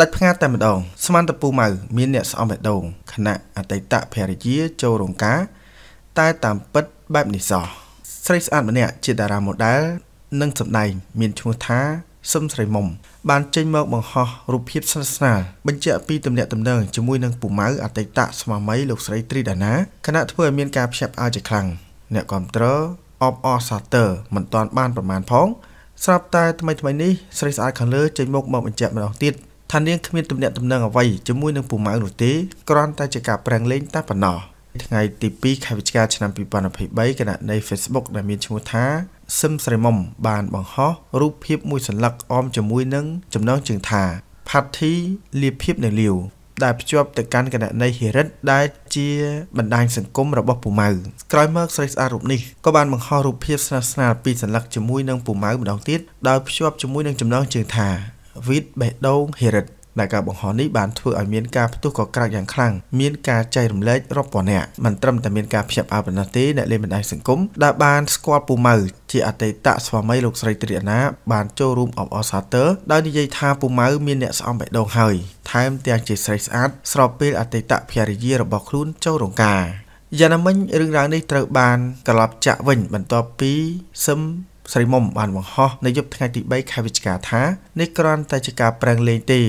ដាច់ផ្ងាតែម្ដងស្មានតពូម៉ៅមានអ្នកស្អំបេះដូងខណៈអតីតភរិយាចូលរោងការតែតាមពិតបែបនេះសោះស្រីស្អាតម្នាក់ជាតារាម៉ូដែលនិងសម្ដែងមានឈ្មោះថាសឹមស្រីមុំបានចេញមកបង្ហោះរូបភាពស្និទ្ធស្នាលបញ្ជាក់ពីទំនាក់ទំនងជាមួយនឹងពូម៉ៅអតីតស្វាមីលោកស្រីត្រីដាណាគណៈធ្វើឲ្យមានការភ្ញាក់ផ្អើលជាខ្លាំងអ្នកគ្រប់គ្រងអបអរសាទរមិនទាន់បានប្រមាណផង ស្រាប់តែថ្មីថ្មីនេះស្រីស្អាតខាងលើចេញមុខមកបញ្ជាក់ម្ដងទៀតថានាងគ្មានទំនាក់ទំនងអ្វីជាមួយនឹងពូម៉ៅនោះទេគ្រាន់តែជាការប្រឹងលេងតែប៉ុណ្ណោះថ្ងៃទី2ខែវិច្ឆិកាឆ្នាំ2023គណនី Facebook ដែលមានឈ្មោះថាសឹមស្រីមុំបានបង្ហោះរូបភាពមួយសន្លឹកអមជាមួយនឹងចំណងជើងថាផាត់ធីលៀបភាពនៅលាវដែលភ្ជាប់ទៅកាន់គណនីហេរិតដែលជាបណ្ដាញសង្គមរបស់ពូម៉ៅក្រោយមកស្រីស្អាតរូបនេះក៏បានបង្ហោះរូបភាពស្និទ្ធស្នាលពីរសន្លឹកជាមួយនឹងពូម៉ៅម្ដងទៀតដោយភ្ជាប់ជាមួយនឹងចំណងជើងថាវីតបេះដូងហេរិតដែលការបង្ហោះនេះបានធ្វើឲ្យមានការផ្ទុះកក្រើកយ៉ាងខ្លាំងមានការចែករំលែករាប់ពាន់នាក់មិនត្រឹមតែមានការភ្ញាក់ផ្អើលប៉ុណ្ណោះទេអ្នកលេងបណ្ដាញសង្គមដែលបានស្គាល់ពូម៉ៅជាអតីតស្វាមីលោកស្រីត្រីអាណាបានចូលរួមអបអរសាទរដោយនិយាយថាពូម៉ៅមានអ្នកស្អំបេះដូងហើយ ថែមទាំងជាស្រីស្អាតស្របពេលអតីតភរិយារបស់ខ្លួនចូលរង្ការយ៉ាងណាមិញរឿងរ៉ាវនេះត្រូវបានក្លាប់ចាក់វិញបន្ទាប់ពីសឹមស្រីមុំបានបង្ហោះនៅយប់ថ្ងៃទី3ខែវិច្ឆិកាថានេះគ្រាន់តែជាការប្រឹងលេងទេ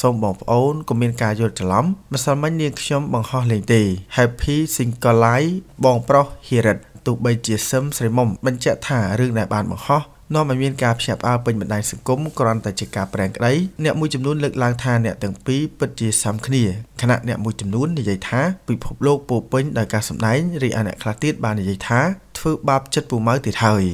សូមបងប្អូនកុំមានការយល់ច្រឡំម្សិលមិញនាងខ្ញុំបង្ហោះលេងទេ Happy Single Life បងប្រុស Hirit ទោះបីជាសឹមស្រីមុំបញ្ជាក់ថារឿងដែលបានបង្ហោះនាំឲ្យមានការភ្ញាក់ផ្អើលពេញបណ្ដាញសង្គមគ្រាន់តែជាការប្រែងក្តីអ្នកមួយចំនួនលើកឡើងថាអ្នកទាំងពីរពិតជាសាំគ្នាខណៈអ្នកមួយចំនួននិយាយថាពិភពលោកពោពេញដោយការសម្ដែងរីឯអ្នកខ្លះទៀតបាននិយាយថា ធ្វើបាបចិត្តពូម៉ៅទៀតហើយ